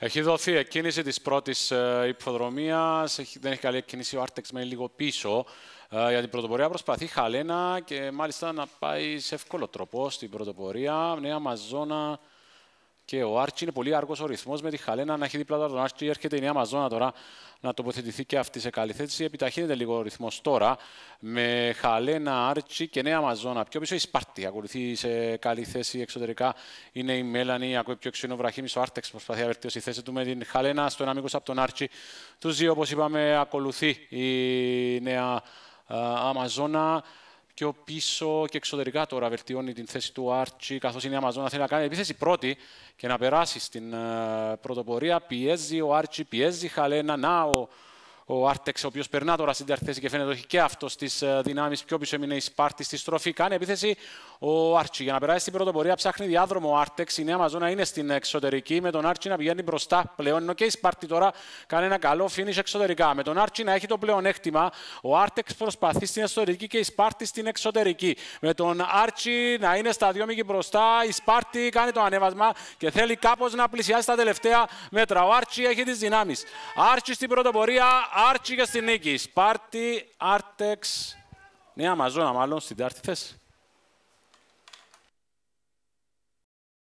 Έχει δοθεί εκκίνηση της πρώτης ε, υποδρομίας, έχει, δεν έχει καλή εκκίνηση ο Άρτεξ μένει λίγο πίσω. Ε, για την πρωτοπορία προσπαθεί Χαλένα και μάλιστα να πάει σε εύκολο τρόπο στην πρωτοπορία. Νέα Μαζόνα και ο Άρτσι είναι πολύ αργό ο ρυθμός με τη Χαλένα να έχει δίπλα τον Άρτσι. Έρχεται η Νέα Μαζόνα τώρα να τοποθετηθεί και αυτή σε καλή θέση. Επιταχύνεται λίγο ο ρυθμός τώρα με Χαλένα, Άρτσι και Νέα Μαζόνα. Πιο πίσω η Σπάρτη ακολουθεί σε καλή θέση εξωτερικά. Είναι η Μέλανη, ακομη πιο ξύνο Βραχήμι. Ο Άρτεξ προσπαθεί να βελτιώσει η θέση του με την Χαλένα στο ένα μήκος από τον Άρτσι. Τους δύο, όπως είπαμε, ακολουθεί η Νέα ε, Αμαζόνα πιο πίσω και εξωτερικά τώρα βελτιώνει την θέση του Άρτσι, καθώς είναι η Αμαζόνα θέλει να κάνει επίθεση πρώτη και να περάσει στην ε, πρωτοπορία. Πιέζει ο Άρτσι, πιέζει Χαλένα, να ο, ο Άρτεξ, ο οποίος περνά τώρα στην τερθέση και φαίνεται ότι και αυτό στις ε, δυνάμεις πιο πίσω έμεινε η Σπάρτη στη στροφή. Κάνει επίθεση ο Άρτσι. Για να περάσει στην πρωτοπορία ψάχνει διάδρομο ο Άρτεξ. Η Νέα Μαζόνα είναι στην εξωτερική με τον Άρτσι να πηγαίνει μπροστά πλέον. Ενώ και η Σπάρτη τώρα κάνει ένα καλό φίνι εξωτερικά. Με τον Άρτσι να έχει το πλεονέκτημα. Ο Άρτεξ προσπαθεί στην εσωτερική και η Σπάρτη στην εξωτερική. Με τον Άρτσι να είναι στα δυο μήκη μπροστά. Η Σπάρτη κάνει το ανέβασμα και θέλει κάπως να πλησιάσει τα τελευταία μέτρα. Ο Άρτσι έχει τις δυνάμεις. Άρτσι στην πρωτοπορία, Άρτσι και στην νίκη. Σπάρτη, Άρτεξ. Νέα Μαζόνα, μάλλον στην τάρτη θέση.